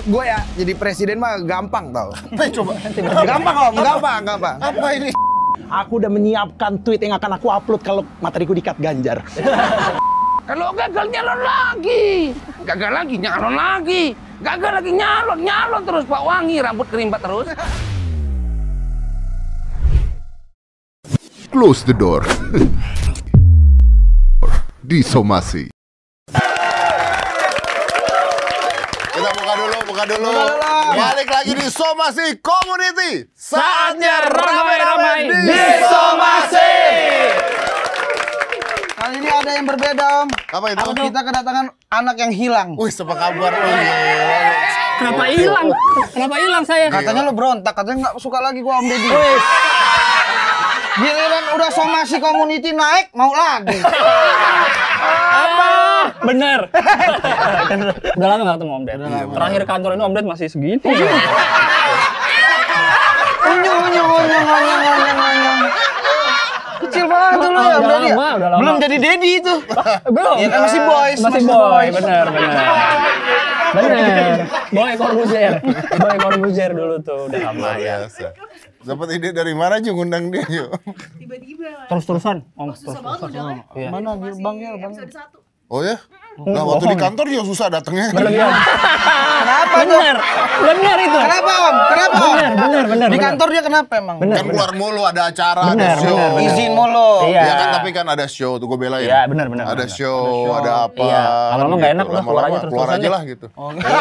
gue ya jadi presiden mah gampang tau. Apa coba? gampang om, gampang, gampang. Apa ini? Aku udah menyiapkan tweet yang akan aku upload kalau materiku dikat Ganjar. kalau gagal nyalon lagi, gagal lagi nyalon lagi, gagal lagi nyalon nyalon terus Pak Wangi rambut kerimbat terus. Close the door. Disomasi. dulu. Balik lagi di Somasi Community. Saatnya ramai-ramai di Somasi. Kali ini ada yang berbeda om. Apa itu? Apa kita kedatangan anak yang hilang. Wih, apa kabar? om? Kenapa hilang? Kenapa hilang saya? Katanya lu berontak, katanya nggak suka lagi gua Om Deddy. Giliran udah somasi community naik, mau lagi. Bener. Udah lama gak ketemu Om Ded. Terakhir kantor ini Om Ded masih segitu, iya. Unyung, unyung, unyung, unyung, unyung, Kecil banget tuh lu ya, Belum jadi Dedi itu. Belum. Ya, masih boys. Masih, boy, bener, bener. Bener. Boy Corbuzier. Boy Corbuzier dulu tuh udah lama ya. Dapat ide dari mana aja ngundang dia yuk? Tiba-tiba. Terus-terusan. Oh, terus-terusan. Iya. Mana iya, Bang ya, Bang? Oh ya? Nah, oh, waktu di ya? kantor ya susah datangnya. Benar. kenapa benar? Benar itu. Kenapa, Om? Kenapa? Benar, benar, benar. Di kantor dia kenapa emang? Bener, kan keluar mulu ada acara, bener, ada show. Bener, bener. Izin mulu. Iya. Ya kan tapi kan ada show tuh gue belain. Iya, benar, benar. Ada, show, ada show, ada apa. Iya. Kalau gitu. lo enggak enak udah keluar aja terus. Keluar aja lah gitu. Oh, iya. iya.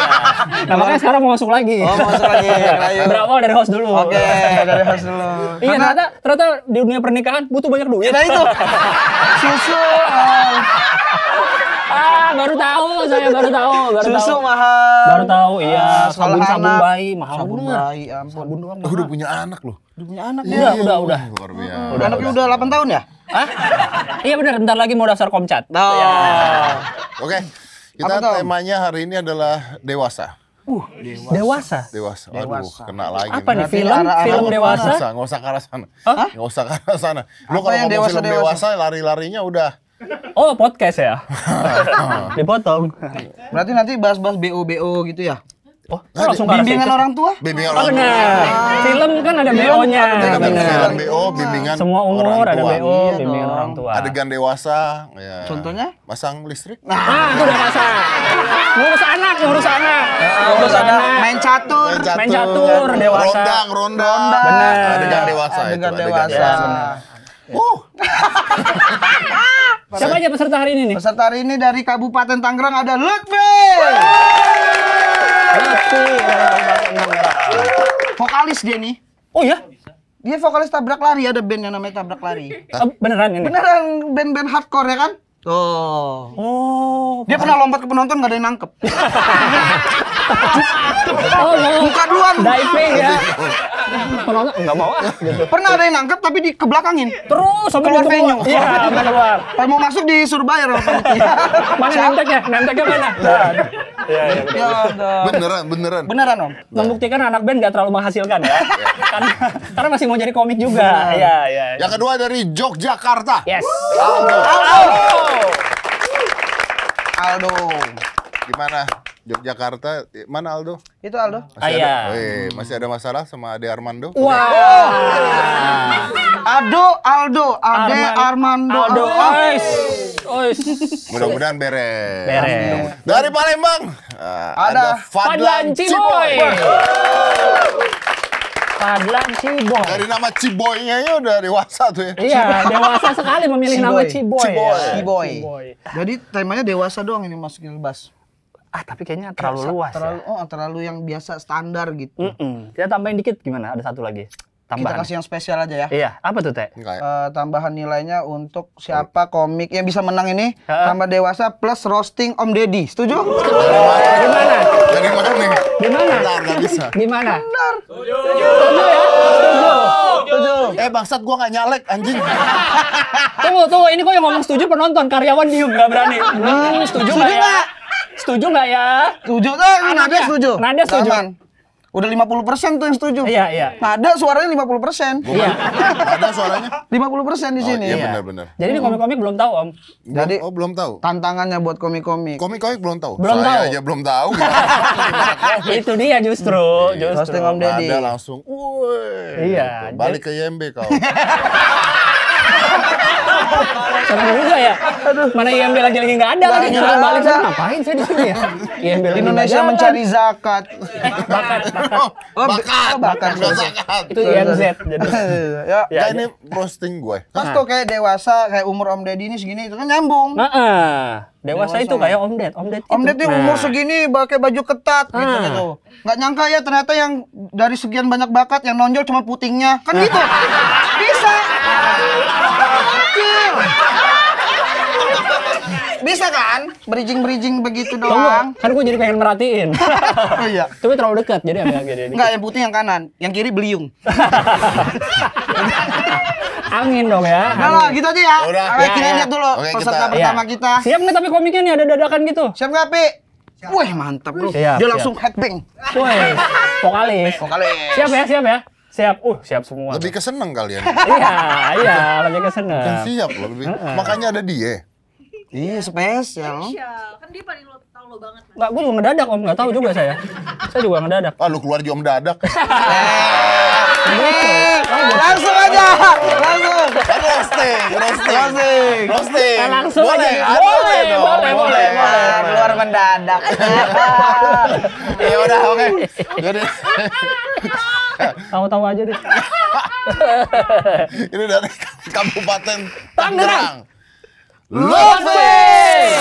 nah, makanya sekarang mau masuk lagi. Oh, masuk lagi. Ayo. Berawal dari host dulu. Oke, okay, dari host dulu. Iya, ternyata ternyata di dunia pernikahan butuh banyak duit. Nah, itu. Susu baru tahu, saya baru tahu, baru Susu tahu. Susu mahal. Baru tahu, iya. Uh, ah, sabun sabun bayi mahal sabun bener. Bayi, ya ampun. Sabun doang. Oh, udah punya anak loh. Udah punya anak. Iya, ya udah, udah, udah. Luar Udah, anaknya udah 8 tahun ya? Hah? iya benar, bentar lagi mau daftar Komcat. Oh. ya. Oke. okay. Kita Apa temanya tahu? hari ini adalah dewasa. Uh, dewasa. Dewasa. Dewasa. Aduh, dewasa. kena lagi. Apa nih film? Arah, arah film dewasa? Enggak usah, enggak usah ke arah sana. Enggak usah ke arah sana. Lu kalau ngomong dewasa, film dewasa, dewasa lari-larinya udah Oh podcast ya? Dipotong. Berarti nanti bahas-bahas BO BO gitu ya? Oh, nah, langsung bimbingan itu. orang tua? Bimbingan oh, orang tua. Film kan ada BO-nya. Film BO, kan bimbingan Semua umur ada BO, iya bimbingan orang tua. Adegan dewasa. Ya. Contohnya? Pasang listrik. Nah, nah itu udah pasang. Ngurus anak, ngurus anak. Ah, ngurus anak. Main catur. Main catur, dewasa. Rondang, rondang. Benar. Adegan dewasa itu. Adegan dewasa. Uh. Para Siapa aja peserta hari ini nih? Peserta hari ini dari Kabupaten Tangerang ada Lutfi. Lutfi. Vokalis dia nih. Oh ya? Dia vokalis tabrak lari, ada band yang namanya tabrak lari. Oh, beneran ini? Beneran band-band hardcore ya kan? Oh. Oh. Dia pernah lompat ke penonton nggak ada yang nangkep. oh, buka duluan. Diving ya. Pernah enggak mau ah, gitu. Pernah ada yang nangkep tapi di kebelakangin. Terus sampai keluar venue. Iya, keluar. Kalau mau masuk di Surabaya loh. Iya. mana nanteknya? Nanteknya mana? Iya, iya, iya ya beneran, beneran. Beneran, Om. Nah. Membuktikan anak band enggak terlalu menghasilkan ya. karena, karena masih mau jadi komik juga. Iya, iya. Yang kedua dari Yogyakarta. Yes. Aldo. Aldo. Aldo. Gimana? Yogyakarta mana Aldo? Itu Aldo. Masih Ayah. Ada, masih ada masalah sama Ade Armando? Wah. Wow. Oh. Ah. Ado Aldo, Ade Armando. Aldo. Ois. Ois. Mudah-mudahan beres. Beres. Dari Palembang uh, ada, ada Fadlan, Fadlan Ciboy. Ciboy. Dari nama Ciboynya ya udah dewasa tuh ya. Iya, Ciboy. dewasa sekali memilih Ciboy. nama Ciboy. Ciboy. Ya. Ciboy. Ciboy. Jadi temanya dewasa doang ini Mas Gilbas ah tapi kayaknya terlalu Kayak, luas terlalu, ya. Oh terlalu yang biasa standar gitu. Mm -mm. Kita tambahin dikit gimana? Ada satu lagi. Tambahan. Kita kasih yang spesial aja ya. Iya. Apa tuh teh? Uh, tambahan nilainya untuk siapa komik yang bisa menang ini uh. tambah dewasa plus roasting Om Deddy. Setuju? Gimana? Dari mana nih? Gimana? nggak bisa. Gimana? Benar. Setuju. Setuju ya? Setuju. Setuju. Eh bangsat gua gak nyalek anjing. tunggu, tunggu. Ini kok yang ngomong setuju penonton. Karyawan diem gak berani. Hmm, setuju, setuju gak ya? Setuju nggak ya? Setuju tuh, ini Nada setuju. Nada setuju. Taman. Udah 50% tuh yang setuju. Iya, iya. Nada suaranya 50%. Iya. Nada suaranya 50% di oh, sini. Oh, iya, benar benar. Jadi hmm. komik-komik belum tahu, Om. Jadi Oh, belum tahu. Tantangannya buat komik-komik. Komik-komik belum tahu. Belum Saya tahu. aja belum tahu. Itu dia justru, iya, justru. Posting Om Deddy. Nada langsung, woi. Iya. Gitu. Balik ke YMB kau. Serem juga ya. Aduh. Mana IMB lagi lagi nggak ada lagi. Suruh balik sana ngapain saya di sini ya? IMB iya. Indonesia mencari zakat. Eh, bakat, bakat. Oh, bakat. bakat. bakat. Itu IMZ. Ya, ya, ya ini posting gue. Pas kok ah. kayak dewasa, kayak umur Om Deddy ini segini itu kan nyambung. Heeh. Nah, ah. Dewasa, dewasa itu ya. kayak Om Ded, Om Ded. Om Ded nah. umur segini pakai baju ketat ah. gitu gitu. Gak nyangka ya ternyata yang dari sekian banyak bakat yang nonjol cuma putingnya. Kan gitu. Bisa kan? Bridging-bridging begitu doang. Kan gue jadi pengen merhatiin. oh iya. Tapi terlalu dekat jadi agak gede. Enggak, yang putih yang kanan, yang kiri beliung. angin dong ya. Udah lah, gitu aja ya. Udah. Oke, ya, kita ya. lihat dulu Oke, peserta iya. pertama kita. Siap nggak tapi komiknya nih ada dadakan gitu? Siap nggak, Pi? Wih, mantap bro. Siap, Dia siap. langsung headbang. Wih, vokalis. Vokalis. Siap ya, siap ya. Siap, uh siap semua. Lebih keseneng kalian. iya, iya, lebih keseneng. Kan siap loh, lebih. Makanya ada dia. Iya, iya spesial. Spesial. Kan dia paling lo tau lo banget. Nggak, gue juga ngedadak om. Enggak tahu juga saya. saya juga ngedadak. Ah, lu keluar juga om eh, Langsung iya. aja. Langsung. Roasting. Roasting. Roasting. Nah, langsung boleh. aja. Ah, boleh. Boleh. Boleh. Boleh. Keluar mendadak. Ya udah oke. Jadi. Tahu-tahu aja deh. Ini dari Kabupaten Tangerang. Lutfi.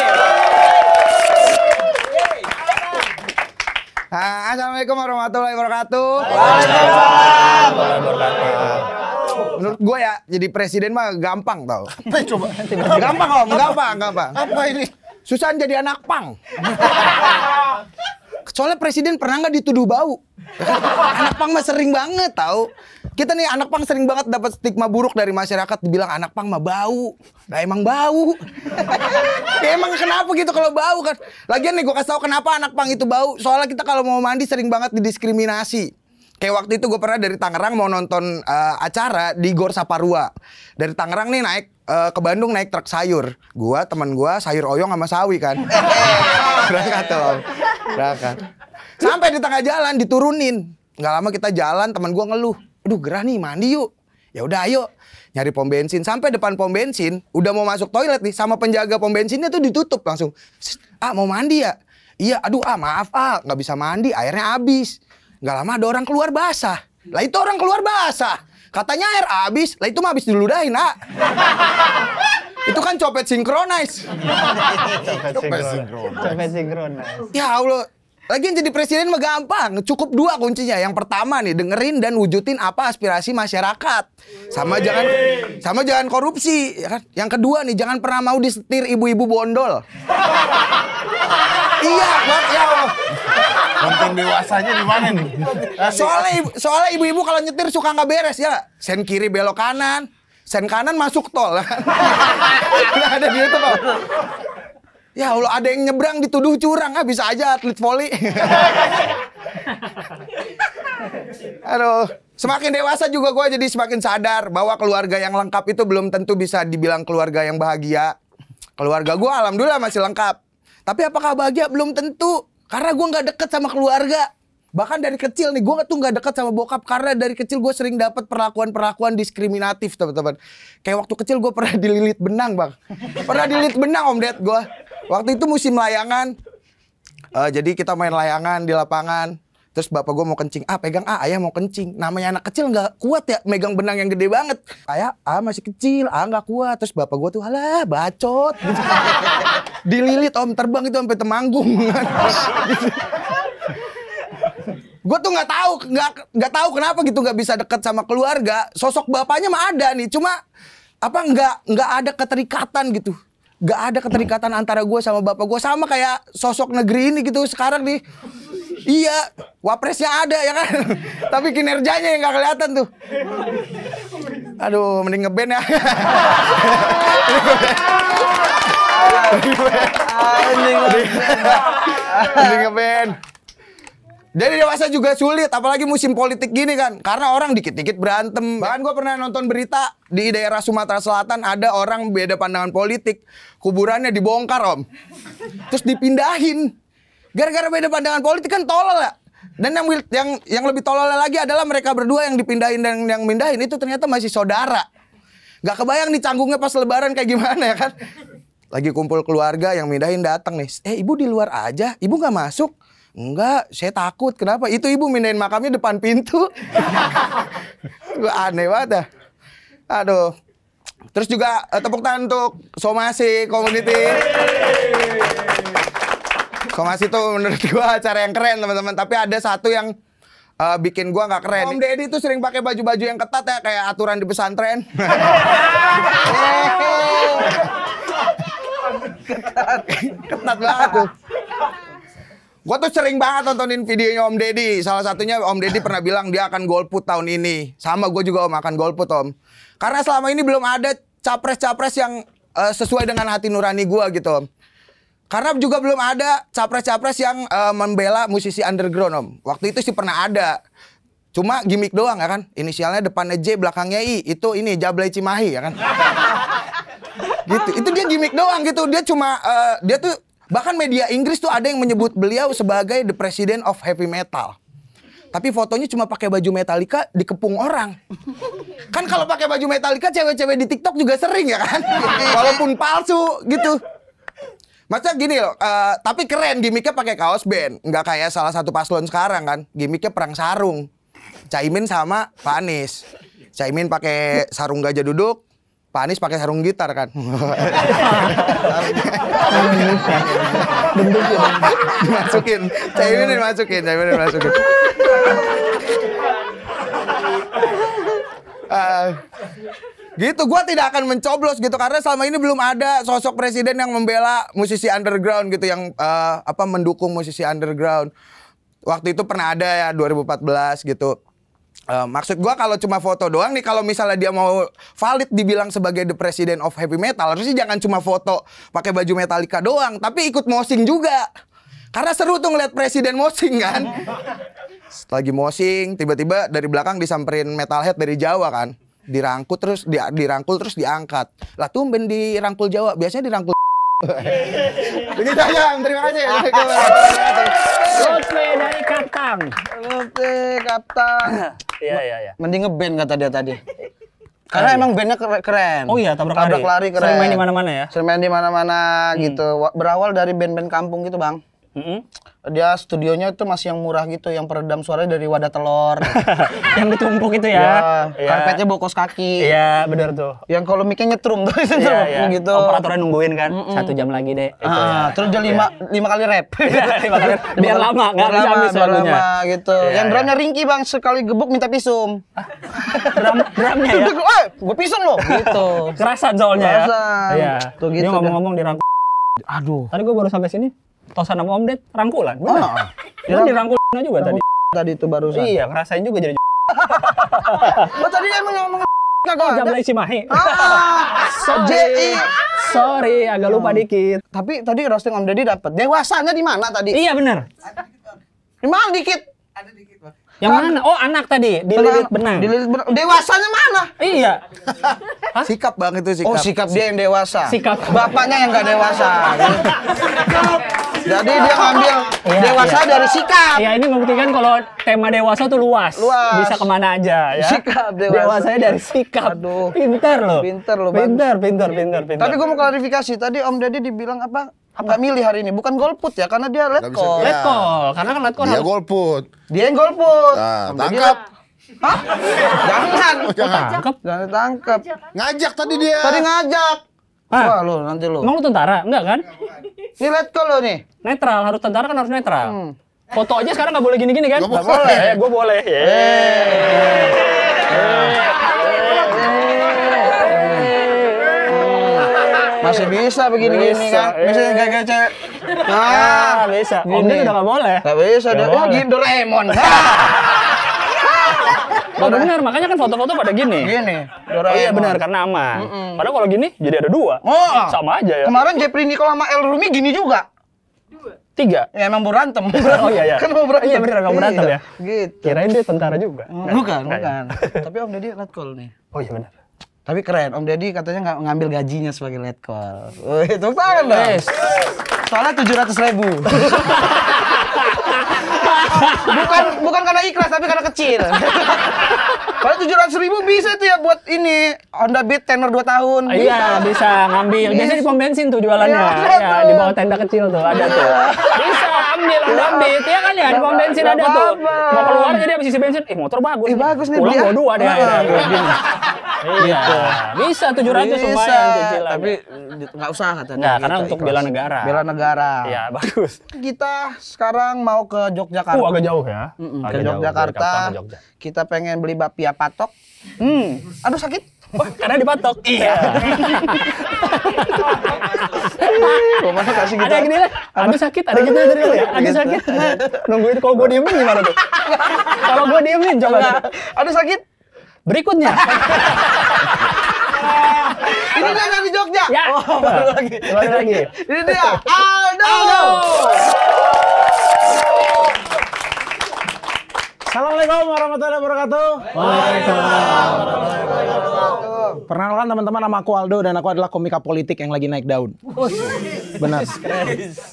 Assalamualaikum warahmatullahi wabarakatuh. Waalaikumsalam warahmatullahi wabarakatuh menurut gue ya jadi presiden mah gampang tau apa coba gampang om gampang gampang apa ini Susan jadi anak pang Soalnya presiden pernah nggak dituduh bau. anak pang mah sering banget tau? Kita nih anak pang sering banget dapat stigma buruk dari masyarakat dibilang anak pang mah bau. Nah emang bau. ya, emang kenapa gitu kalau bau kan? Lagian nih gue kasih tau kenapa anak pang itu bau. Soalnya kita kalau mau mandi sering banget didiskriminasi. Kayak waktu itu gue pernah dari Tangerang mau nonton uh, acara di Gor Saparua. Dari Tangerang nih naik eh, ke Bandung naik truk sayur. Gue, teman gue sayur oyong sama sawi kan. Berangkat tuh berangkat sampai di tengah jalan diturunin nggak lama kita jalan teman gua ngeluh aduh gerah nih mandi yuk ya udah ayo nyari pom bensin sampai depan pom bensin udah mau masuk toilet nih sama penjaga pom bensinnya tuh ditutup langsung ah mau mandi ya iya aduh ah maaf ah nggak bisa mandi airnya habis nggak lama ada orang keluar basah lah itu orang keluar basah katanya air habis lah itu mah habis diludahin ah itu kan copet sinkronis, copet, sinkronis. Copet sinkronis. Ya Allah, lagi jadi presiden mah gampang, cukup dua kuncinya. Yang pertama nih, dengerin dan wujudin apa aspirasi masyarakat. Sama Wee. jangan sama jangan korupsi, ya kan? Yang kedua nih, jangan pernah mau disetir ibu-ibu bondol. iya, Pak, ya Allah. Konten dewasanya di mana nih? Soalnya soalnya ibu-ibu kalau nyetir suka nggak beres ya. Sen kiri belok kanan sen kanan masuk tol kan. ada di YouTube Bang. Ya Allah, ada yang nyebrang dituduh curang. Ah, bisa aja atlet voli. Aduh, semakin dewasa juga gue jadi semakin sadar bahwa keluarga yang lengkap itu belum tentu bisa dibilang keluarga yang bahagia. Keluarga gue alhamdulillah masih lengkap. Tapi apakah bahagia? Belum tentu. Karena gue nggak deket sama keluarga. Bahkan dari kecil nih, gue tuh nggak dekat sama bokap karena dari kecil gue sering dapat perlakuan-perlakuan diskriminatif teman-teman. Kayak waktu kecil gue pernah dililit benang bang, pernah dililit benang om ded gue. Waktu itu musim layangan, uh, jadi kita main layangan di lapangan. Terus bapak gue mau kencing, ah pegang ah ayah mau kencing. Namanya anak kecil nggak kuat ya megang benang yang gede banget. Ayah ah masih kecil, ah nggak kuat. Terus bapak gue tuh alah bacot. Dililit om terbang itu sampai temanggung. gue tuh nggak tahu nggak nggak tahu kenapa gitu nggak bisa deket sama keluarga sosok bapaknya mah ada nih cuma apa nggak nggak ada keterikatan gitu nggak ada keterikatan antara gue sama bapak gue sama kayak sosok negeri ini gitu sekarang nih iya wapresnya ada ya kan tapi kinerjanya yang nggak kelihatan tuh aduh mending ngeband ya mending ngeband dari dewasa juga sulit, apalagi musim politik gini kan. Karena orang dikit-dikit berantem. Bahkan gue pernah nonton berita di daerah Sumatera Selatan ada orang beda pandangan politik. Kuburannya dibongkar om. Terus dipindahin. Gara-gara beda pandangan politik kan tolol ya. Dan yang, yang yang lebih tolol lagi adalah mereka berdua yang dipindahin dan yang mindahin itu ternyata masih saudara. Gak kebayang nih canggungnya pas lebaran kayak gimana ya kan. Lagi kumpul keluarga yang mindahin datang nih. Eh ibu di luar aja, ibu gak masuk Enggak, saya takut. Kenapa? Itu ibu mindahin makamnya depan pintu. aneh banget dah. Aduh. Terus juga eh, tepuk tangan untuk Somasi Community. Somasi itu menurut gua acara yang keren teman-teman. Tapi ada satu yang uh, bikin gua nggak keren. Om Deddy tuh sering pakai baju-baju yang ketat ya kayak aturan di pesantren. Oh. ketat banget tuh. Gue tuh sering banget nontonin videonya Om Deddy. Salah satunya Om Deddy pernah bilang dia akan golput tahun ini. Sama gue juga Om akan golput Om. Karena selama ini belum ada capres-capres yang uh, sesuai dengan hati nurani gue gitu Om. Karena juga belum ada capres-capres yang uh, membela musisi underground Om. Waktu itu sih pernah ada. Cuma gimmick doang ya kan. Inisialnya depannya J, belakangnya I. Itu ini Jablay Cimahi ya kan. gitu. Itu dia gimmick doang gitu. Dia cuma uh, dia tuh Bahkan media Inggris tuh ada yang menyebut beliau sebagai the president of heavy metal. Tapi fotonya cuma pakai baju Metallica dikepung orang. Kan kalau pakai baju Metallica cewek-cewek di TikTok juga sering ya kan? Walaupun palsu gitu. Maksudnya gini loh, uh, tapi keren gimmicknya pakai kaos band. Nggak kayak salah satu paslon sekarang kan. Gimmicknya perang sarung. Caimin sama Pak Anies. Caimin pakai sarung gajah duduk, Pak Anies pakai sarung gitar kan. Bentuk dimasukin. Caimin masukin, Caimin masukin. Uh, eh, gitu, gue tidak akan mencoblos gitu karena selama ini belum ada sosok presiden yang membela musisi underground gitu yang uh, apa mendukung musisi underground. Waktu itu pernah ada ya 2014 gitu Eh, maksud gua kalau cuma foto doang nih kalau misalnya dia mau valid dibilang sebagai the president of heavy metal harusnya jangan cuma foto pakai baju metalika doang tapi ikut mosing juga karena seru tuh ngeliat presiden mosing kan lagi mosing tiba-tiba dari belakang disamperin metalhead dari Jawa kan dirangkul terus di, dirangkul terus diangkat lah tuh tumben dirangkul Jawa biasanya dirangkul Begitu aja, terima kasih. Lutfi dari Katang. Nanti kata. Iya iya iya. Mending ngeband kata dia tadi. Karena iya, iya. emang bandnya keren. Oh iya, tabrak, tabrak lari. lari keren. Sering main di mana-mana ya? Sering main di mana-mana hmm. gitu. Berawal dari band-band kampung gitu, Bang. Mm -hmm. Dia studionya itu masih yang murah gitu, yang peredam suaranya dari wadah telur. yang ditumpuk itu ya. ya yeah. Karpetnya bokos kaki. Iya, yeah, benar tuh. Yang kalau mic nyetrum tuh yeah, yeah. gitu. Operatornya nungguin kan, mm hmm satu jam lagi deh. Itu ah, ya. Terus dia iya. lima, yeah. lima kali rap. Iya, biar lama, nggak bisa habis Lama, gitu. Yeah, yang iya. drumnya yeah. ringki bang, sekali gebuk minta pisum. Drum, drumnya ya? Eh, gue pisum loh. Gitu. Kerasa soalnya ya? Iya. Tuh gitu. Dia ngomong-ngomong dirangkul. Aduh. Tadi gue baru sampai sini tosan sama Om Ded rangkulan. Benar. Oh. Dia oh. dirangkul juga tadi. Tadi itu barusan. Iya, ngerasain juga jadi. oh, tadi emang ngomong kagak. Jam Jamlai si mahi. Ah, sorry. Sorry, agak lupa oh. dikit. Tapi tadi roasting Om Deddy dapat. Dewasanya di mana tadi? Iya, benar. Di mana dikit? Yang kan. mana? Oh, anak tadi. Dililit kan. benang. Dililit benang. Dewasanya mana? Iya. Hah? Sikap Bang itu sikap. Oh, sikap dia yang dewasa. Sikap. Bapaknya yang enggak dewasa. Jadi dia ngambil iya, dewasa iya. dari sikap. Iya, ini membuktikan kalau tema dewasa tuh luas. Luas. Bisa kemana aja ya. Sikap dewasa. Dewasanya dari sikap. Aduh. Pinter loh. Pinter loh. Pinter, pinter, pinter, pinter. Tapi gue mau klarifikasi. Tadi Om Deddy dibilang apa? nggak milih hari ini bukan golput ya karena dia let call. Let call karena kan let call. Dia golput. Dia yang golput. Nah, tangkap. Hah? Jangan. Jangan tangkap. Jangan tangkap. Ngajak tadi dia. Tadi ngajak. Ah. Wah lu nanti lu. Emang lu tentara? Enggak kan? Ini let call lu nih. Netral, harus tentara kan harus netral. Hmm. Foto aja sekarang gak boleh gini-gini kan? Gak boleh. boleh. Ya, gue boleh. Yeah. Yeah. Yeah. masih iya. bisa begini bisa, gini kan bisa yeah. gaya cewek nah bisa ini iya. udah nggak boleh nggak bisa dia oh gini Doraemon Oh benar, makanya kan foto-foto pada gini. Gini. Oh, iya benar karena aman. Mm -mm. Padahal kalau gini jadi ada dua. Oh. Sama aja ya. Kemarin Jepri Nicole sama El Rumi gini juga. Dua. Tiga. Ya emang berantem. oh iya iya. Kan mau berantem. Iya benar enggak berantem iya. ya. Gitu. Kirain dia tentara juga. Bukan, iya. bukan. Tapi Om Deddy red call nih. Oh iya benar. Tapi keren, Om Deddy katanya nggak ngambil gajinya sebagai lead call. Wih, tepuk tangan dong. Yes. Soalnya tujuh ratus ribu. bukan bukan karena ikhlas tapi karena kecil. Kalau tujuh ratus ribu bisa tuh ya buat ini Honda Beat tenor dua tahun. Iya, bisa. Iya bisa ngambil. Biasanya di pom bensin tuh jualannya. Iya, ya, ya di bawah tenda kecil tuh ada tuh. Iya. Bisa ambil, anda ambil. Ya kan ya, di pom bensin ada tuh. Mau keluar jadi habis isi bensin, eh motor bagus. Eh bagus nih. Pulang bawa dua deh. Iya. Bisa 700 ratus bisa Tapi eh, nggak usah katanya. Nggak, karena gitu. untuk bela negara. Bela negara. Iya, bagus. Kita sekarang mau ke Yogyakarta. Uh, agak jauh ya. Ke Yogyakarta. Kita pengen beli bapia patok. Hmm, aduh sakit. Oh, karena dipatok. Iya. Gue kasih gitu. Ada gini lah. Iya, ada iya. sakit, ada gitu dari ya. Ada sakit. Nungguin kalau gue diemin gimana tuh? Kalau gue diemin coba. Nah, ada sakit. Berikutnya. Ini dia di Jogja. Ya. Oh, baru lagi. Baru lagi. Ini dia Aldo. Aldo. Assalamualaikum warahmatullahi wabarakatuh. Waalaikumsalam Perkenalkan teman-teman nama aku Aldo dan aku adalah komika politik yang lagi naik daun. Benar.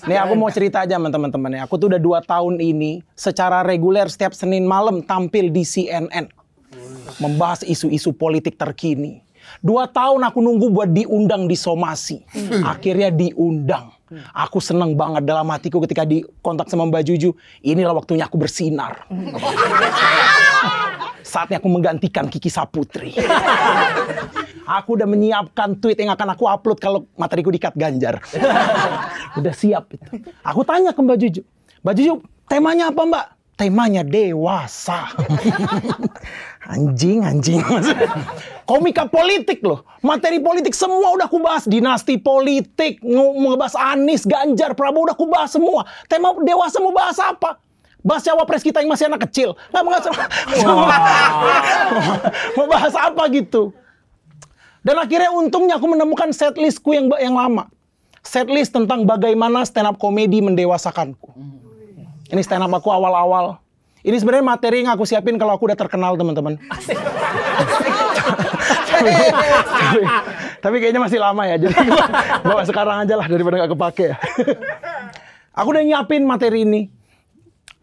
Nih aku mau cerita aja sama teman-teman ya. Aku tuh udah dua tahun ini secara reguler setiap Senin malam tampil di CNN membahas isu-isu politik terkini Dua tahun aku nunggu buat diundang di somasi. Hmm. Akhirnya diundang. Hmm. Aku seneng banget dalam hatiku ketika di kontak sama Mbak Juju. Inilah waktunya aku bersinar. Hmm. Saatnya aku menggantikan Kiki Saputri. aku udah menyiapkan tweet yang akan aku upload kalau materiku dikat ganjar. udah siap itu. Aku tanya ke Mbak Juju. Mbak Juju, temanya apa Mbak? Temanya dewasa anjing anjing komika politik loh materi politik semua udah aku bahas dinasti politik ngebahas Anies Ganjar Prabowo udah aku bahas semua tema dewasa mau bahas apa bahas cawapres kita yang masih anak kecil nggak mau wow. mau bahas apa gitu dan akhirnya untungnya aku menemukan setlistku yang yang lama setlist tentang bagaimana stand up komedi mendewasakanku ini stand up aku awal-awal ini sebenarnya materi yang aku siapin kalau aku udah terkenal teman-teman. tapi, kayaknya masih lama ya. Jadi bawa sekarang aja lah daripada nggak kepake. aku udah nyiapin materi ini.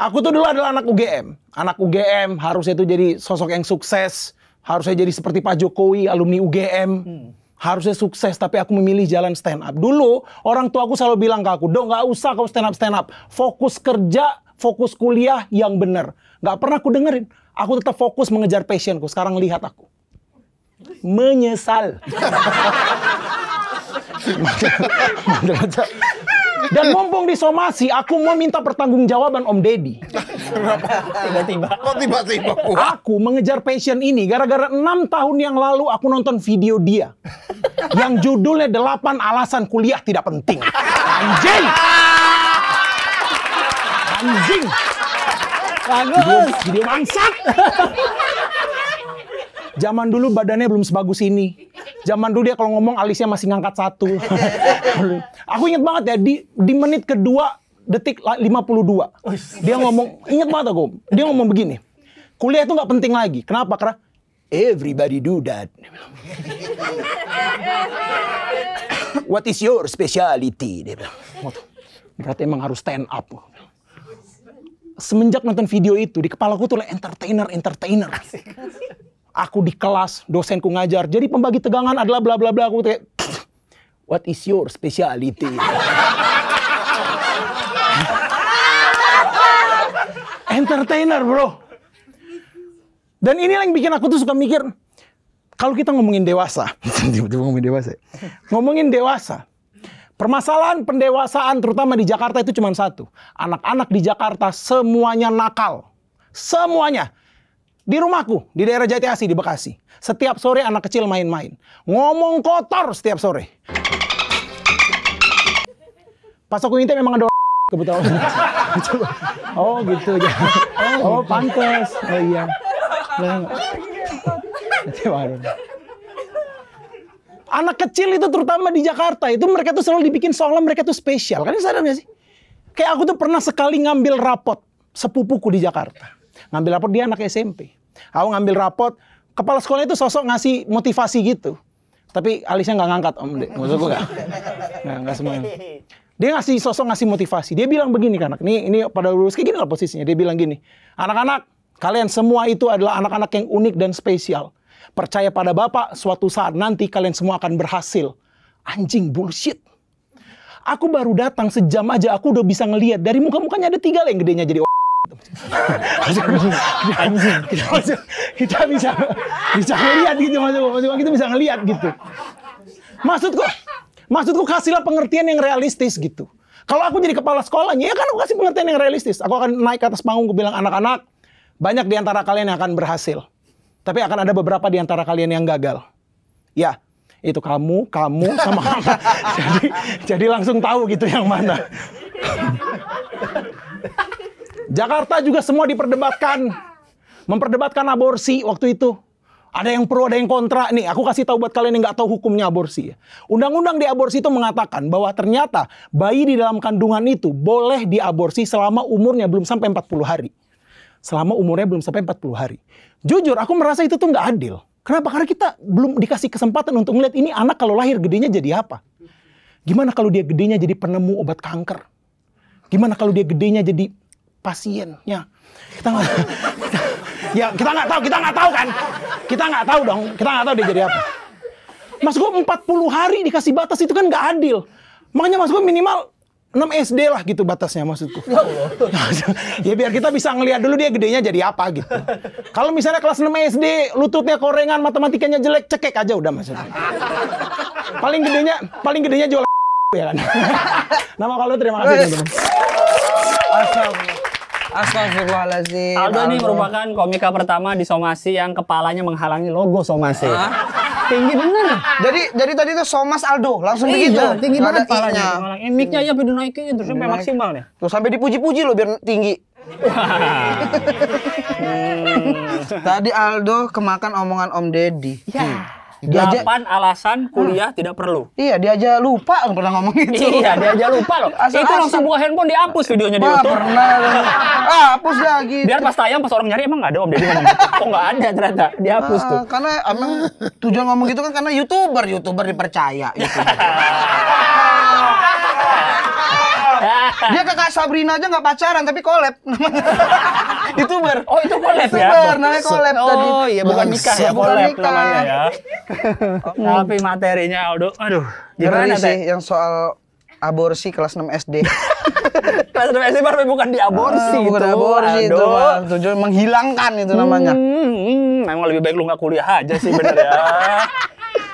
Aku tuh dulu adalah anak UGM. Anak UGM harusnya tuh jadi sosok yang sukses. Harusnya jadi seperti Pak Jokowi, alumni UGM. Hmm. Harusnya sukses, tapi aku memilih jalan stand up. Dulu orang tua aku selalu bilang ke aku, dong nggak usah kamu stand up stand up, fokus kerja fokus kuliah yang benar. Gak pernah aku dengerin. Aku tetap fokus mengejar passionku. Sekarang lihat aku. Menyesal. Dan mumpung disomasi, aku mau minta pertanggungjawaban Om Deddy. Tiba-tiba. Kok tiba-tiba? Aku mengejar passion ini gara-gara enam tahun yang lalu aku nonton video dia. yang judulnya 8 alasan kuliah tidak penting. Anjing! anjing bagus video bangsat zaman dulu badannya belum sebagus ini zaman dulu dia kalau ngomong alisnya masih ngangkat satu aku inget banget ya di di menit kedua detik 52 dia ngomong inget banget aku dia ngomong begini kuliah itu nggak penting lagi kenapa karena everybody do that what is your speciality dia bilang berarti emang harus stand up semenjak nonton video itu di kepala kepalaku tuh like entertainer, entertainer. Aku di kelas, dosenku ngajar. Jadi pembagi tegangan adalah bla bla bla. Aku kayak, what is your speciality? entertainer bro. Dan ini yang bikin aku tuh suka mikir, kalau kita ngomongin dewasa, ngomongin dewasa, ya, ngomongin dewasa, Permasalahan pendewasaan terutama di Jakarta itu cuma satu. Anak-anak di Jakarta semuanya nakal. Semuanya. Di rumahku, di daerah Jati Asih, di Bekasi. Setiap sore anak kecil main-main. Ngomong kotor setiap sore. Pas aku ngintip memang ada kebetulan. oh gitu ya. Oh, gitu. oh pantas. Oh iya. Nah, Anak kecil itu terutama di Jakarta itu mereka tuh selalu dibikin seolah mereka tuh spesial. Kalian sadar gak sih? Kayak aku tuh pernah sekali ngambil rapot sepupuku di Jakarta. Ngambil rapot dia anak SMP. Aku ngambil rapot, kepala sekolah itu sosok ngasih motivasi gitu. Tapi alisnya nggak ngangkat om deh. Maksud gue nggak, nggak semuanya. Dia ngasih sosok ngasih motivasi. Dia bilang begini kan anak. Ini ini pada lulus kayak gini lah posisinya. Dia bilang gini. Anak-anak, kalian semua itu adalah anak-anak yang unik dan spesial. Percaya pada Bapak, suatu saat nanti kalian semua akan berhasil. Anjing bullshit. Aku baru datang sejam aja aku udah bisa ngeliat dari muka-mukanya ada tiga lah yang gedenya jadi anjing kita, bisa bisa ngelihat gitu maksudnya kita bisa ngeliat gitu maksudku maksudku kasihlah pengertian yang realistis gitu kalau aku jadi kepala sekolahnya ya kan aku kasih pengertian yang realistis aku akan naik ke atas panggung aku bilang anak-anak banyak di antara kalian yang akan berhasil tapi akan ada beberapa di antara kalian yang gagal. Ya, itu kamu, kamu sama kamu. jadi jadi langsung tahu gitu yang mana. Jakarta juga semua diperdebatkan. Memperdebatkan aborsi waktu itu. Ada yang pro, ada yang kontra. Nih, aku kasih tahu buat kalian yang nggak tahu hukumnya aborsi. Ya. Undang-undang di aborsi itu mengatakan bahwa ternyata bayi di dalam kandungan itu boleh diaborsi selama umurnya belum sampai 40 hari. Selama umurnya belum sampai 40 hari. Jujur, aku merasa itu tuh nggak adil. Kenapa? Karena kita belum dikasih kesempatan untuk melihat ini anak kalau lahir gedenya jadi apa. Gimana kalau dia gedenya jadi penemu obat kanker? Gimana kalau dia gedenya jadi pasiennya? Kita nggak, ya kita nggak tahu, kita nggak tahu kan? Kita nggak tahu dong, kita nggak tahu dia jadi apa. Mas gue 40 hari dikasih batas itu kan nggak adil. Makanya mas gue minimal 6 SD lah gitu batasnya maksudku. ya, ya biar kita bisa ngelihat dulu dia gedenya jadi apa gitu. Kalau misalnya kelas 6 SD lututnya korengan, matematikanya jelek, cekek aja udah maksudnya. Paling gedenya paling gedenya jual ya kan. Nama kalau terima kasih teman Astagfirullahaladzim. Aldo, Aldo ini merupakan komika pertama di Somasi yang kepalanya menghalangi logo Somasi. Ah? Tinggi bener. Jadi jadi tadi tuh Somas Aldo langsung iya, begitu. tinggi banget kepalanya. Eh, mic-nya ya udah naikin terus sampai maksimal ya. Terus sampai dipuji-puji loh biar tinggi. hmm. Tadi Aldo kemakan omongan Om Deddy. Ya. Hmm diajak Delapan alasan kuliah hmm. tidak perlu. Iya, dia aja lupa pernah ngomong itu. Iya, dia aja lupa loh. Asal, itu asal. langsung buka handphone dihapus videonya di YouTube. pernah. ah, hapus lagi. Gitu. Biar pas tayang pas orang nyari emang nggak ada Om Deddy ngomong gitu. Kok nggak ada ternyata dihapus nah, tuh. Karena emang tujuan ngomong gitu kan karena YouTuber, YouTuber dipercaya. YouTuber. Dia kakak Sabrina aja nggak pacaran tapi kolab, itu ber Oh, itu kolab ya. ber, namanya kolab tadi. Oh, iya bukan nikah ya, bukan nikah. namanya ya. Oh, tapi materinya aduh aduh. Gimana sih yang soal aborsi kelas 6 SD. kelas 6 SD baru bukan diaborsi ah, bukan itu. aborsi itu mah. Tujuan menghilangkan itu namanya. Hmm, hmm, hmm. Emang lebih baik lu nggak kuliah aja sih bener ya.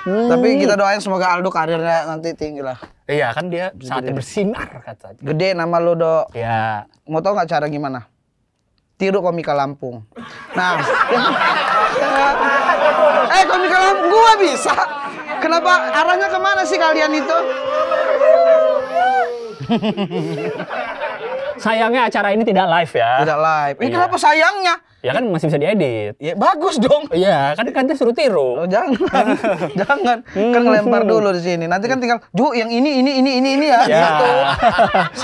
Tapi kita doain semoga Aldo karirnya nanti tinggi lah. Iya kan dia saat saatnya bersinar kata. Gede nama lo do. Iya. Mau tau nggak cara gimana? Tiru komika Lampung. Nah. eh komika Lampung gua bisa. Kenapa arahnya kemana sih kalian itu? Sayangnya acara ini tidak live ya. Tidak live. Eh, ini iya. kenapa sayangnya? Ya kan masih bisa diedit. Ya bagus dong. Iya, kan kan suruh tiru. Oh, jangan. jangan. Kan ngelempar dulu di sini. Nanti kan tinggal, "Ju, yang ini ini ini ini ini ya." ya. Gitu.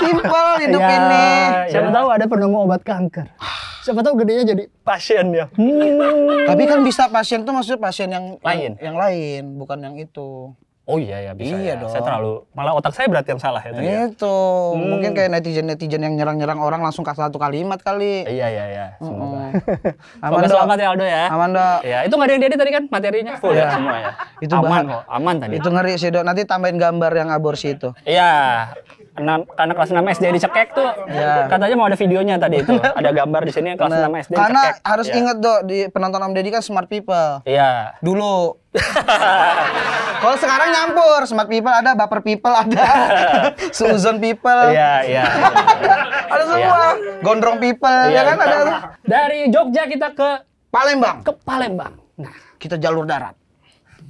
Simpel hidup ya, ini. Siapa ya. tahu ada penemu obat kanker. Siapa tahu gedenya jadi pasien ya. Hmm. Tapi kan bisa pasien tuh maksudnya pasien yang lain. Yang, yang lain, bukan yang itu. Oh iya ya bisa iya ya. Dong. Saya terlalu malah otak saya berarti yang salah ya tadi. Itu. Hmm. Mungkin kayak netizen-netizen yang nyerang-nyerang orang langsung kasih satu kalimat kali. Iya iya iya. Semoga. Aman selamat ya Aldo ya. Aman Iya Ya, itu nggak ada yang diedit tadi kan materinya full ya iya. semua ya. itu aman bahan. kok, aman tadi. Itu ngeri sih dok. Nanti tambahin gambar yang aborsi itu. Iya. 6, karena kelas 6 SD dicekek tuh yeah. katanya mau ada videonya tadi itu iya. ada gambar di sini kelas enam 6 SD karena dicekek. harus yeah. inget dong, di penonton Om Deddy kan smart people iya yeah. dulu kalau sekarang nyampur smart people ada baper people ada suzon people iya iya ada semua iya. gondrong people iya, ya kan ada dari Jogja kita ke Palembang ke Palembang nah kita jalur darat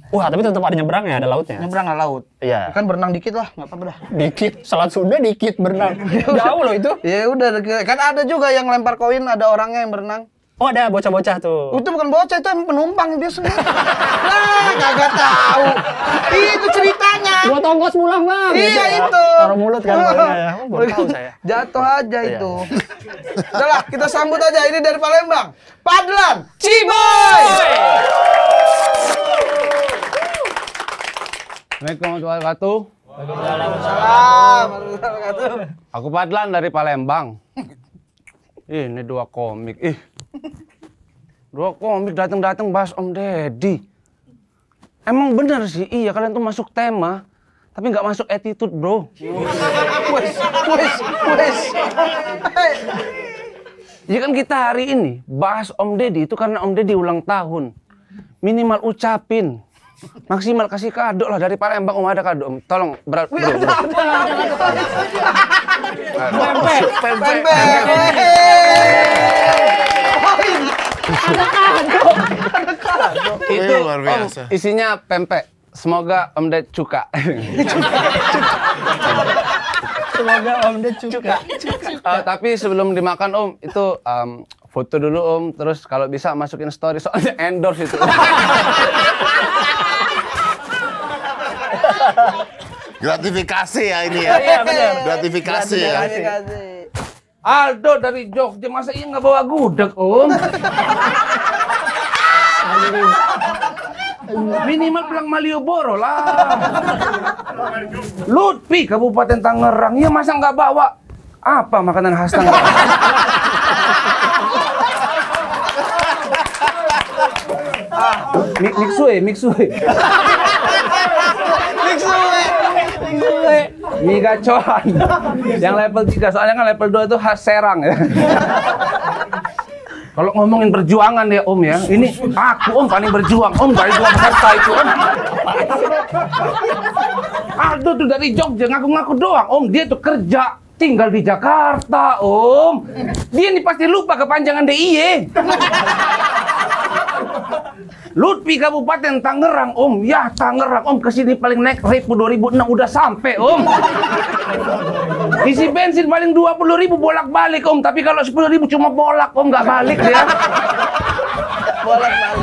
Wah, tapi tetap ada nyebrang ya, ada lautnya. Nyebrang ada laut. Iya. Kan berenang dikit lah, nggak apa-apa dah. Dikit, salat Sunda dikit berenang. Ya Jauh loh itu. Ya udah, kan ada juga yang lempar koin, ada orangnya yang berenang. Oh ada bocah-bocah tuh. Itu bukan bocah itu penumpang dia sendiri. lah nah, kagak tahu. Iya, itu ceritanya. Gua tonggos pulang bang. Iya, iya itu. Taruh mulut kan. Oh, ya. Jatuh aja iya. itu. Udahlah kita sambut aja ini dari Palembang. Padlan, Ciboy. Assalamualaikum warahmatullahi wabarakatuh. Waalaikumsalam warahmatullahi wabarakatuh. Aku Padlan dari Palembang. ini dua komik. Ih. Dua komik datang-datang bahas Om Deddy. Emang bener sih, iya kalian tuh masuk tema, tapi nggak masuk attitude bro. Wes, wes, wes. Ya kan kita hari ini bahas Om Deddy itu karena Om Deddy ulang tahun. Minimal ucapin maksimal kasih kado lah dari Palembang om ada kado tolong berat bro, bro. pempek pempek ada kado ada kado itu luar biasa oh, isinya pempek semoga om Ded cuka semoga om Ded cuka, oh, tapi sebelum dimakan om itu um, foto dulu om terus kalau bisa masukin story soalnya endorse itu Gratifikasi ya ini ya. Oh, iya benar. Gratifikasi, ya. Aldo dari Jogja masa iya nggak bawa gudeg om? Minimal pulang Malioboro lah. Lutfi Kabupaten Tangerang ya masa nggak bawa apa makanan khas Tangerang? ah, mixue, mixue. Mie gacoan. yang level 3 soalnya kan level 2 itu khas Serang ya. Kalau ngomongin perjuangan ya Om ya, ini aku Om paling berjuang, Om dari dua peserta itu Om. Aduh tuh dari Jogja ngaku-ngaku doang, Om dia tuh kerja tinggal di Jakarta Om. Dia ini pasti lupa kepanjangan DIY. Lutfi Kabupaten Tangerang, Om. Ya, Tangerang, Om. Kesini paling naik ribu 2006 udah sampai, Om. Isi bensin paling 20 ribu bolak-balik, Om. Tapi kalau 10 ribu cuma bolak, Om. Nggak balik, ya. Bolak-balik.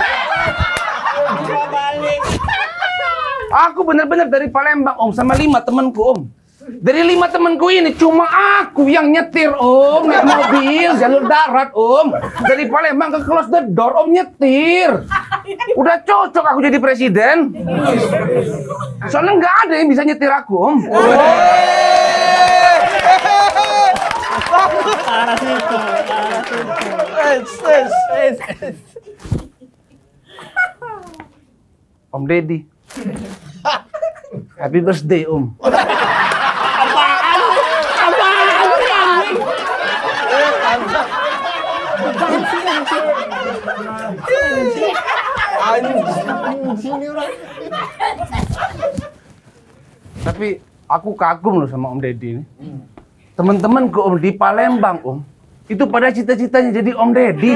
Aku bener-bener dari Palembang, Om. Sama lima temanku, Om. Dari lima temanku ini cuma aku yang nyetir om naik mobil jalur darat om dari Palembang ke close the door om nyetir udah cocok aku jadi presiden soalnya nggak ada yang bisa nyetir aku om Om Deddy Happy birthday Om Tapi aku kagum loh sama Om Deddy ini. Teman-teman ke Om di Palembang, Om. Itu pada cita-citanya jadi Om Deddy.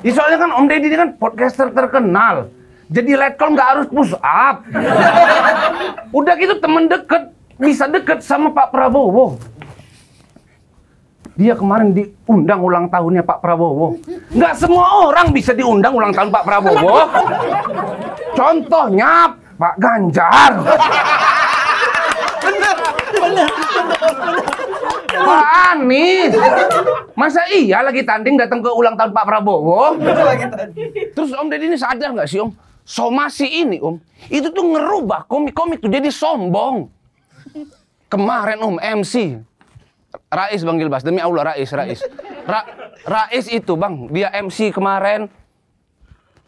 ya, soalnya kan Om Deddy ini kan podcaster terkenal. Jadi letkol nggak harus push up. Udah gitu temen deket, bisa deket sama Pak Prabowo. Dia kemarin diundang ulang tahunnya Pak Prabowo. Nggak semua orang bisa diundang ulang tahun Pak Prabowo. Contohnya Pak Ganjar. Bener, bener, bener, Pak Anies. Masa iya lagi tanding datang ke ulang tahun Pak Prabowo? Terus Om Deddy ini sadar nggak sih Om? Somasi ini Om, itu tuh ngerubah komik-komik tuh jadi sombong. Kemarin Om MC, Rais Bang Gilbas, demi Allah Rais, Rais. Ra, Rais itu Bang, dia MC kemarin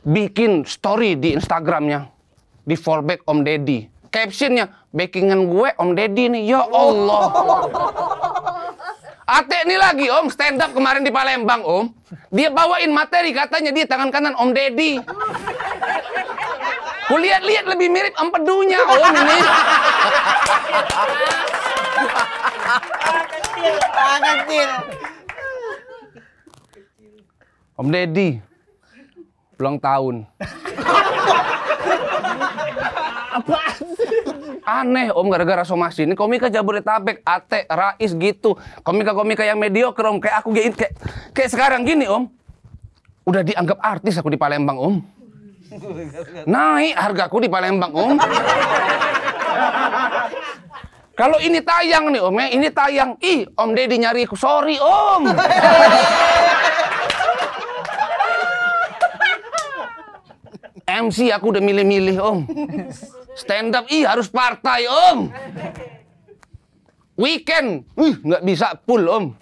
bikin story di Instagramnya. Di fallback Om Deddy. Captionnya, backingan gue Om Deddy nih, ya Allah. Ate ini lagi om, stand up kemarin di Palembang om. Dia bawain materi katanya dia tangan kanan om Deddy. Kulihat-lihat lebih mirip empedunya om ini kecil Om Deddy ulang tahun apa aneh om gara-gara somasi ini komika jabodetabek ate rais gitu komika komika yang mediocre om kayak aku kayak kayak sekarang gini om udah dianggap artis aku di Palembang om naik hargaku di Palembang om kalau ini tayang nih Om, ya. ini tayang. Ih, Om Deddy nyari sorry Om. MC aku udah milih-milih Om. Stand up, ih harus partai Om. Weekend, ih nggak bisa pull Om.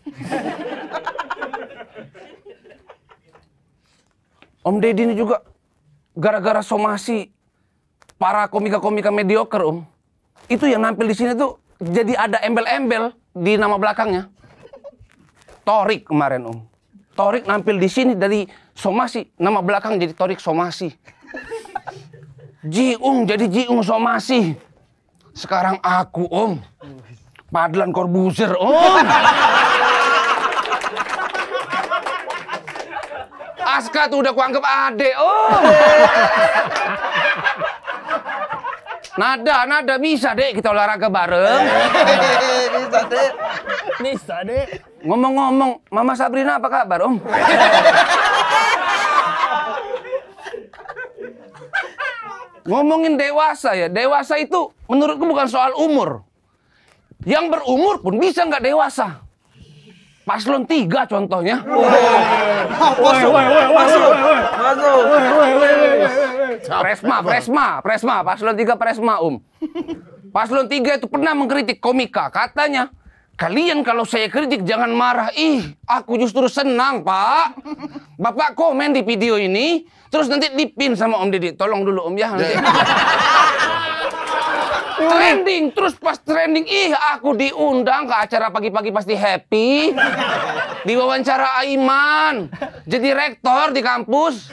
Om Deddy ini juga gara-gara somasi para komika-komika mediocre Om. Itu yang nampil di sini tuh jadi ada embel-embel di nama belakangnya. Torik kemarin Om. Torik nampil di sini dari Somasi, nama belakang jadi Torik Somasi. Jiung jadi Jiung Somasi. Sekarang aku Om. Padlan Corbuzier Om. Aska tuh udah kuanggap ade Om. Nada, nada bisa dek kita olahraga bareng. Eh, bisa dek, Bisa dek. Ngomong-ngomong, Mama Sabrina apa kabar, Om? Ngomongin dewasa ya, dewasa itu menurutku bukan soal umur. Yang berumur pun bisa nggak dewasa. Paslon 3 contohnya. Presma, Presma, Presma, Paslon 3 Presma, Um. Paslon 3 itu pernah mengkritik komika. Katanya, kalian kalau saya kritik jangan marah. Ih, aku justru senang, Pak. Bapak komen di video ini, terus nanti dipin sama Om Didi. Tolong dulu, Om, ya. Nanti. trending terus pas trending ih aku diundang ke acara pagi-pagi pasti happy diwawancara Aiman jadi rektor di kampus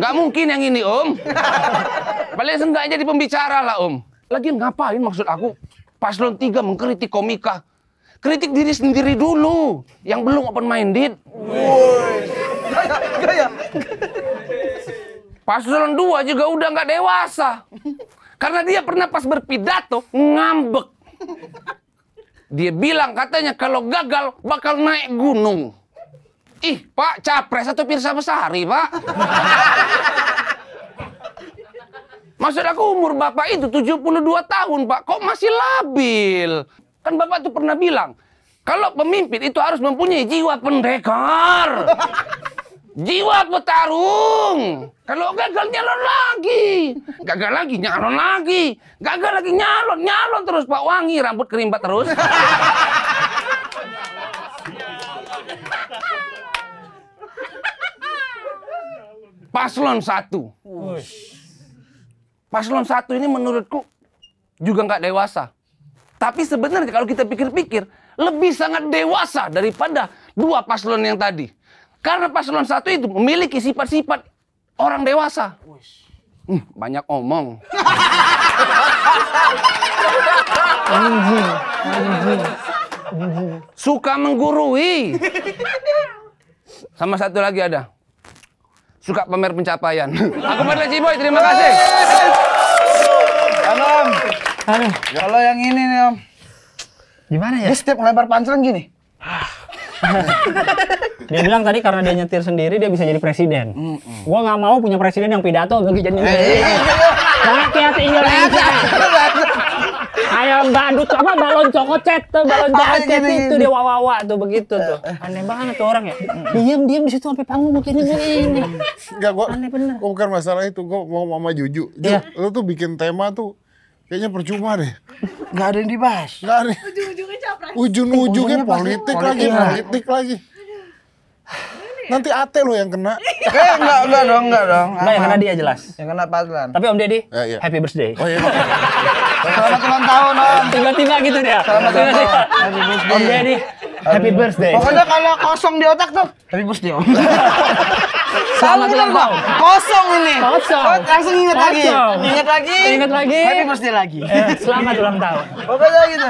nggak mungkin yang ini om paling enggak jadi pembicara lah om lagi ngapain maksud aku paslon tiga mengkritik komika kritik diri sendiri dulu yang belum open minded paslon dua juga udah nggak dewasa karena dia pernah pas berpidato ngambek. Dia bilang katanya kalau gagal bakal naik gunung. Ih, Pak, capres atau Pirsa Besari, Pak? Maksud aku umur Bapak itu 72 tahun, Pak. Kok masih labil? Kan Bapak tuh pernah bilang, kalau pemimpin itu harus mempunyai jiwa pendekar jiwa bertarung. Kalau gagal nyalon lagi. Gagal lagi nyalon lagi. Gagal lagi nyalon, nyalon terus Pak Wangi rambut kerimbat terus. Paslon satu. Paslon satu ini menurutku juga nggak dewasa. Tapi sebenarnya kalau kita pikir-pikir lebih sangat dewasa daripada dua paslon yang tadi. Karena paslon satu itu memiliki sifat-sifat orang dewasa. Hmm, banyak omong. Suka menggurui. Sama satu lagi ada. Suka pamer pencapaian. Aku pada Ciboy, terima kasih. Halo. Kalau yang ini nih Om. Gimana ya? Dia setiap ngelempar pancelan gini. Ah. dia bilang tadi karena dia nyetir sendiri dia bisa jadi presiden. Mm -mm. Gua nggak mau punya presiden yang pidato bagi jadi eh, rakyat Indonesia. Eh, eh. ya, Ayo badut apa balon cokocet tuh balon cokocet itu dia wawawa tuh begitu tuh. Aneh banget tuh orang ya. Diam diam di situ sampai panggung mungkin ini. Enggak gua. Aneh bener. Gua bukan masalah itu, gua mau mama jujur. Iya. yeah. Lu tuh bikin tema tuh Kayaknya percuma deh. nggak ada yang dibahas. Gak ada. Ujung-ujungnya capres. Ujung-ujungnya eh, politik, politik lagi, iya. politik lagi. Ya? Nanti ate lo yang kena. Iya. eh enggak, enggak dong, enggak dong. Enggak yang kena dia jelas. Yang kena paslan. Tapi Om Deddy, ya, ya. happy birthday. Oh iya. Selamat ulang tahun Om. Tiba-tiba gitu dia. Selamat ulang tahun. Om Deddy, happy birthday. Pokoknya kalau kosong di otak tuh, happy birthday Om. Selamat ulang tahun. Kosong ini. Kosong. Oh, langsung ingat lagi. Ingat lagi. Ingat lagi. Happy birthday lagi. Eh, selamat ulang tahun. Pokoknya gitu.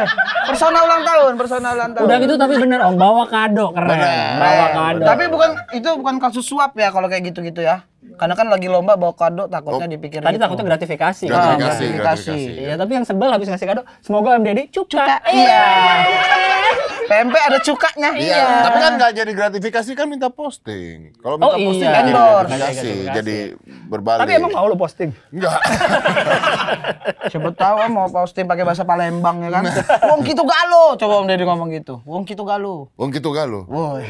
Persona ulang tahun, persona ulang tahun. Udah gitu tapi bener Om bawa kado keren. Bener. Bawa kado. Tapi bukan itu bukan kasus suap ya kalau kayak gitu-gitu ya. Karena kan lagi lomba bawa kado takutnya oh. dipikir Tadi gitu. takutnya gratifikasi. Gratifikasi, ah, gratifikasi. gratifikasi. Iya, ya, tapi yang sebel habis ngasih kado, semoga MDD cuka. cuka. Iya. Tempe iya. ada cukanya. Iya. iya. Tapi kan nggak jadi gratifikasi kan minta posting. Kalau oh, minta oh, iya. posting kan iya, gratifikasi, iya, jadi berbalik. Tapi emang mau lo posting? Enggak. Siapa tahu kan mau posting pakai bahasa Palembang ya kan. Nah. Wong gitu galo, coba Om Deddy ngomong gitu. Wong gitu galo. Wong gitu galo. Woi.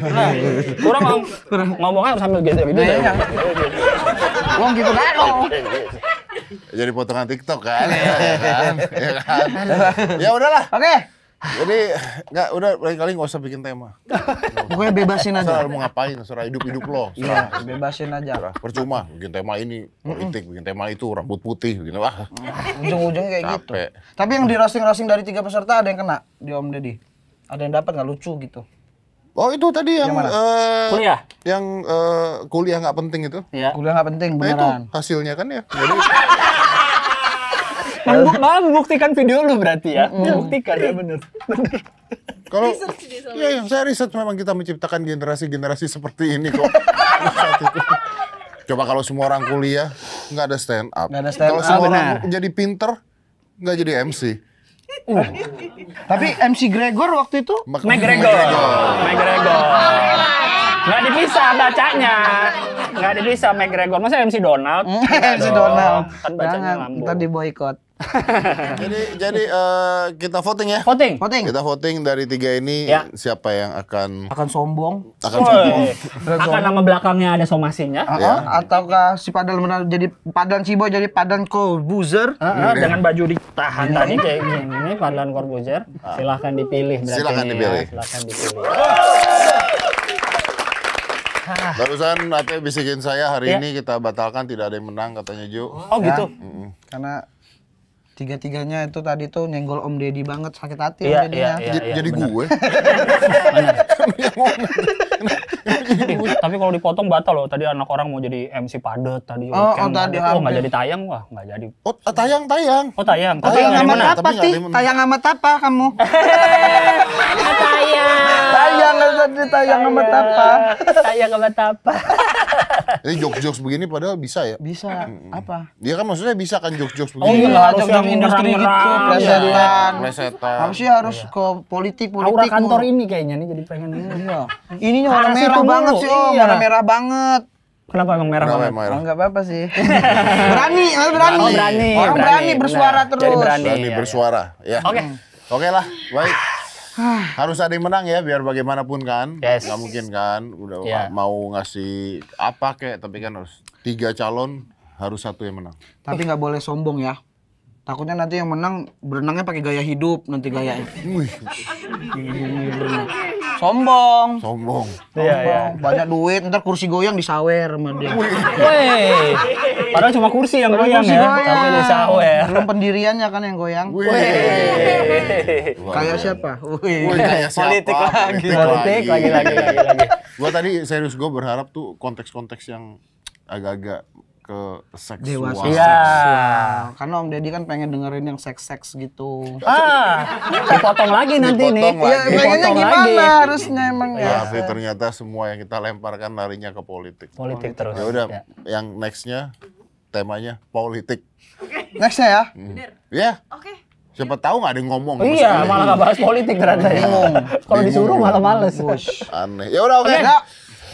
Kurang ngomongnya sambil gede-gede. Wong gitu kan Jadi potongan TikTok kan. ya kan? Ya, udahlah. Oke. Jadi nggak udah lain kali nggak usah bikin tema. Pokoknya bebasin aja. Soal mau ngapain, soal hidup-hidup lo. Iya, bebasin aja. lah. percuma bikin tema ini, politik, bikin tema itu, rambut putih, bikin wah. Ujung-ujungnya kayak gitu. Tapi yang di roasting-roasting dari tiga peserta ada yang kena di Om Deddy? Ada yang dapat nggak lucu gitu? Oh itu tadi yang, yang Uh, kuliah. Yang uh, kuliah nggak penting itu. Ya. Kuliah nggak penting beneran. Nah, itu hasilnya kan ya. Jadi Membuk malah membuktikan video lu berarti ya. Mm. Membuktikan ya bener. Kalau ya, yang iya, saya riset memang kita menciptakan generasi-generasi seperti ini kok. Coba kalau semua orang kuliah nggak ada stand up. Gak ada stand up. Kalau semua orang jadi pinter nggak jadi MC. Uh. Tapi MC Gregor waktu itu McGregor. McGregor. Nggak dipisah bacanya. Nggak dipisah McGregor. Masa MC Donald? MC Donald. Kan bacanya Jangan, lambung. Ntar diboykot. boykot. jadi jadi uh, kita voting ya. Voting. Voting. Kita voting dari tiga ini ya. siapa yang akan akan sombong? Akan sombong. akan nama belakangnya ada somasinya. Uh -huh. ya. Ataukah si Padan menar jadi Padan Cibo jadi Padan Corbuzier uh -huh. Iya. dengan baju ditahan Nah tadi kayak gini Padan Corbuzier. Ah. Silahkan dipilih berarti. Silahkan ya. dipilih. Ya. Silahkan dipilih. Ah. Barusan Ate bisikin saya hari ya. ini kita batalkan tidak ada yang menang katanya Ju. Oh, gitu. Mm -mm. Karena tiga-tiganya itu tadi tuh nyenggol Om Deddy banget sakit hati ya, Om iya, iya, ya, Iya, iya, jadi bener. gue. Tapi kalau dipotong batal loh. Tadi anak orang mau jadi MC padet tadi. Oh, oh tadi oh, nggak jadi tayang wah nggak jadi. Oh eh, tayang tayang. Oh tayang. Tayang, tayang amat apa sih? Tayang amat apa kamu? tayang tadi yang sama tapa. Tayang sama tapa. Ini jokes-jokes begini padahal bisa ya? Bisa. Apa? Dia kan maksudnya bisa kan jokes-jokes oh, begini. Oh iya, iya harus yang industri gitu, iya, plesetan. Plesetan. Harusnya harus iya. ke politik-politik. Aura kantor ini kayaknya nih jadi pengen. Iya. Ininya warna merah banget sih, om. Oh, warna merah banget. Kenapa emang merah banget? Enggak apa-apa sih. berani, berani. Oh, berani. Orang berani, bersuara terus. Jadi berani, berani bersuara. Ya. Oke. Oke lah, baik. harus ada yang menang ya biar bagaimanapun kan. Yes. nggak mungkin kan udah yeah. mau ngasih apa kayak tapi kan harus tiga calon harus satu yang menang. Tapi nggak boleh sombong ya. Takutnya nanti yang menang berenangnya pakai gaya hidup nanti gayanya. Sombong. Sombong. Iya, iya. Banyak duit, ntar kursi goyang disawer sama dia. Padahal cuma kursi yang goyang kursi ya. Goyang. Tapi disawer. Belum pendiriannya kan yang goyang. Kayak siapa? Wih. Politik lagi. Politik lagi lagi lagi lagi. Gua tadi serius gue berharap tuh konteks-konteks yang agak-agak ke seksual. Dewasa ya. Karena Om Deddy kan pengen dengerin yang seks-seks gitu. Ah, dipotong lagi nanti dipotong nih. Iya, lagi. Ya, dipotong gimana lagi. harusnya emang iya, ya. Tapi ternyata semua yang kita lemparkan larinya ke politik. Politik, politik. terus. Yaudah, ya udah, ya. yang nextnya temanya politik. Nextnya ya? Hmm. Ya. Yeah. Oke. Siapa tahu nggak ada yang ngomong. Oh iya, malah nggak bahas politik ternyata ya. Kalau disuruh malah males. Aneh. Ya udah oke. Okay.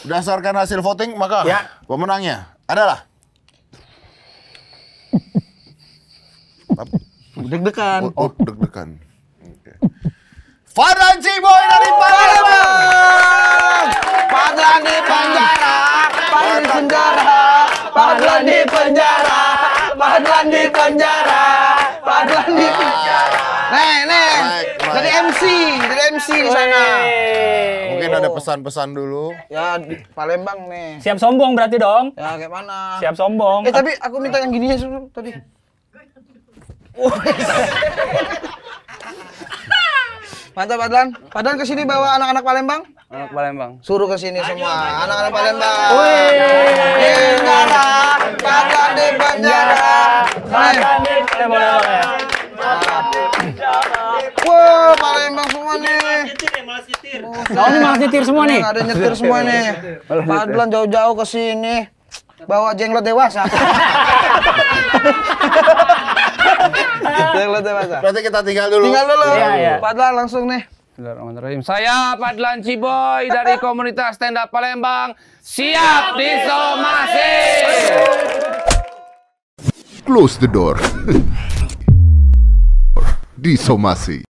Berdasarkan hasil voting maka ya. pemenangnya adalah Deg-degan. Oh, oh deg-degan. Okay. Farhan Ciboy dari Palembang. Panglan di penjara, Panglan di penjara, Panglan di penjara, Panglan di penjara. Neng, nih, Jadi MC, jadi MC di sana. Mungkin ada pesan-pesan dulu. Ya di Palembang nih. Siap sombong berarti dong. Ya kayak mana? Siap sombong. Eh tapi aku minta yang gini ya dulu tadi. Mantap Padlan. Padlan ke sini bawa anak-anak Palembang. Anak Palembang. Suruh ke sini semua anak-anak Palembang. Di eh, Nara, Padlan di Banjara. Padlan di Banjara. Wah, Palembang ya, semua nih. Malas nyetir, ya, nih malas nyetir semua nih. Ada nyetir semua nih. Padahal jauh-jauh ke sini. Bawa jenglot dewasa. jenglot dewasa. Berarti kita tinggal dulu. Tinggal dulu. Iya, iya. Padahal langsung nih. Bismillahirrahmanirrahim. Saya Padlan Ciboy dari komunitas stand up Palembang. Siap disomasi. Close the door. disomasi.